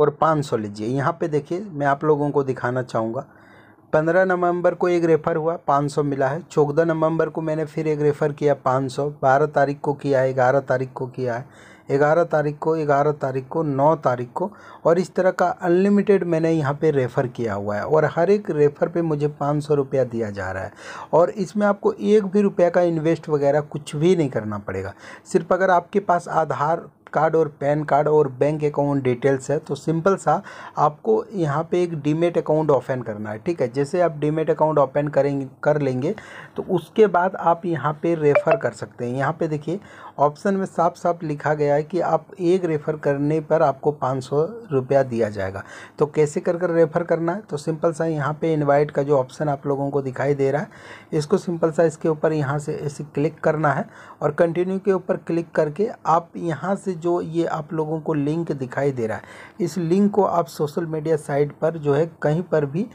और पाँच सौ लीजिए यहाँ पे देखिए मैं आप लोगों को दिखाना चाहूँगा पंद्रह नवंबर को एक रेफ़र हुआ पाँच सौ मिला है चौदह नवंबर को मैंने फिर एक रेफ़र किया पाँच सौ बारह तारीख को किया है ग्यारह तारीख को किया है ग्यारह तारीख को ग्यारह तारीख को नौ तारीख को और इस तरह का अनलिमिटेड मैंने यहाँ पे रेफ़र किया हुआ है और हर एक रेफ़र पे मुझे पाँच सौ रुपया दिया जा रहा है और इसमें आपको एक भी रुपया का इन्वेस्ट वगैरह कुछ भी नहीं करना पड़ेगा सिर्फ अगर आपके पास आधार कार्ड और पैन कार्ड और बैंक अकाउंट डिटेल्स है तो सिंपल सा आपको यहाँ पे एक डीमेट अकाउंट ओपन करना है ठीक है जैसे आप डीमेट अकाउंट ओपन करेंगे कर लेंगे तो उसके बाद आप यहाँ पे रेफ़र कर सकते हैं यहाँ पे देखिए ऑप्शन में साफ साफ लिखा गया है कि आप एक रेफ़र करने पर आपको पाँच सौ रुपया दिया जाएगा तो कैसे कर कर रेफ़र करना है तो सिंपल सा यहाँ पर इन्वाइट का जो ऑप्शन आप लोगों को दिखाई दे रहा है इसको सिंपल सा इसके ऊपर यहाँ से ऐसे क्लिक करना है और कंटिन्यू के ऊपर क्लिक करके आप यहाँ से जो ये आप लोगों को लिंक दिखाई दे रहा है इस लिंक को आप सोशल मीडिया साइट पर जो है कहीं पर भी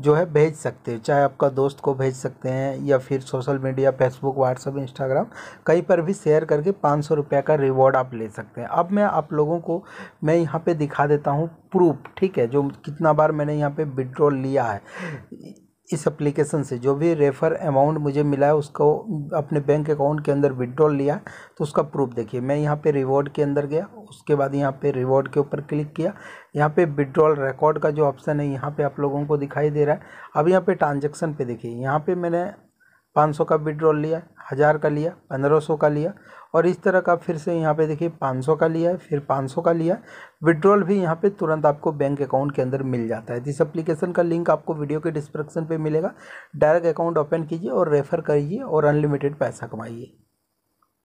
जो है भेज सकते हैं चाहे आपका दोस्त को भेज सकते हैं या फिर social media Facebook WhatsApp Instagram कहीं पर भी शेयर करके पाँच सौ रुपये का रिवॉर्ड आप ले सकते हैं अब मैं आप लोगों को मैं यहाँ पर दिखा देता हूँ प्रूफ ठीक है जो कितना बार मैंने यहाँ पर विड्रॉल लिया है इस एप्लीकेशन से जो भी रेफ़र अमाउंट मुझे मिला है उसको अपने बैंक अकाउंट के अंदर विड्रॉल लिया तो उसका प्रूफ देखिए मैं यहाँ पे रिवॉर्ड के अंदर गया उसके बाद यहाँ पे रिवॉर्ड के ऊपर क्लिक किया यहाँ पे विड्रॉल रिकॉर्ड का जो ऑप्शन है यहाँ पे आप लोगों को दिखाई दे रहा है अब यहाँ पर ट्रांजेक्शन पे देखिए यहाँ पर मैंने पाँच का विड्रॉल लिया हज़ार का लिया पंद्रह सौ का लिया और इस तरह का फिर से यहाँ पे देखिए पाँच सौ का लिया फिर पाँच सौ का लिया विड्रॉल भी यहाँ पे तुरंत आपको बैंक अकाउंट के अंदर मिल जाता है जिस एप्लीकेशन का लिंक आपको वीडियो के डिस्क्रिप्शन पे मिलेगा डायरेक्ट अकाउंट ओपन कीजिए और रेफ़र करिए और अनलिमिटेड पैसा कमाइए